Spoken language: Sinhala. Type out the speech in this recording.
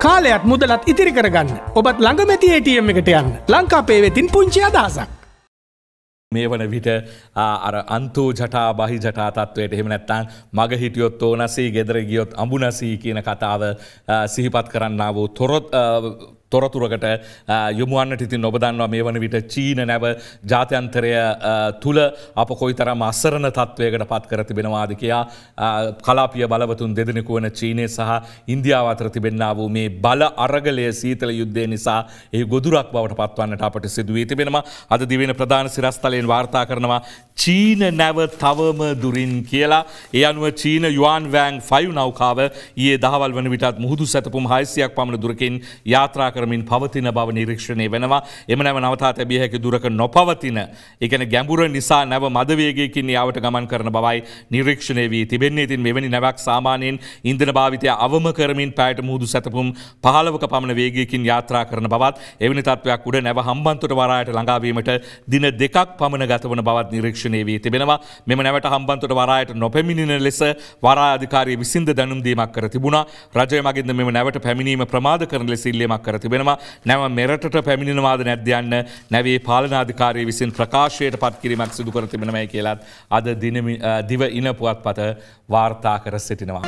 කාලයක්ත් මුදලත් ඉතිරි කරගන්න ඔබත් ළඟමැති ATM එකට යන්න ලංකාපේ වෙතින් පුංචි අදහසක්. මේ වන විට අර අන්තූ ජටා බහි ජටාතත්වයට එහෙම නැත්තන් මග හිටියොත් ඕනසී ගෙදර ගියොත් අඹුනසී කියන කතාව සිහිපත් කරන්න වූ තොරොත් තොරතුරකට යොමුුවන්නට ඉතින් නොබදන්නවා මේ වන විට චීන නැව ජාත්‍යන්තරය තුළ අප කොයි තරම් අසරණ තත්ත්වයකට පත් කර තිබෙනවාද කියයා කලාපිය බලවතුන් දෙදෙනෙකු වන චීනය සහ ඉන්දියාව අතර තිබෙන්න්න වූ මේ බල අරගලය සීතල යුද්ධය නිසා ඒ ගොදුරක් බවට පත්වන්නට අපට සිදුවී තිබෙනවා අද දිවෙන ප්‍රධාන සිරස්තලයෙන් වාර්තා කරනවා චීන නැව තවම දුරින් කියලා ඒ අනුව චීන යුවන් වෑන් ෆයු නෞකාව ඒ දහවල් වන විටත් මුහුදු සැතපුම් හයිසියක් පමණ දුරකින් යාත්‍රා කරමින් පවතින බව නිරීක්ෂණය වෙනවා එම නැව නවතා තැබිය හැකි දුරක නොපවතින එකන ගැඹුර නිසා නැව මදවේගයකින් යාවට ගමන් කරන බවයි නිරීක්ෂණය වී තිබෙන්නේ ඉතින් මෙවැනි නැවක් සාමානයෙන් ඉන්දන භාවිතය අවම කරමින් පැයට මුහුදු සැතපුම් පහලවක පමණ වේගයකින් යාත්‍රා කරන බවත් එවැනි තත්ත්වයක් උඩ නැව හම්බන්තොට වරායට ළඟාවීමට දින දෙකක් පමණ ගතවන බවත් නිරීක්ෂණය නිරීක්ෂණය වී තිබෙනවා මෙම නැවට හම්බන්තොට වරායට නොපැමිණෙන ලෙස වරාධිකාරය විසින්ද දැනුම්දීමක් කර තිබුණා රජය මගින්ද මෙම නැවට පැමිණීම ප්‍රමාද කරන ලෙස ඉල්ලීමක් කර තිබෙනවා නැව මෙරටට පැමිණෙනවාද නැද්ද යන්න නැවේ පාලනාධිකාරය විසින් ප්‍රකාශයට පත් කිරීමක් සිදු කර තිබෙනමයි කියලත් අද දිව ඉන පුවත්පත වාර්තා කර සිටිනවා.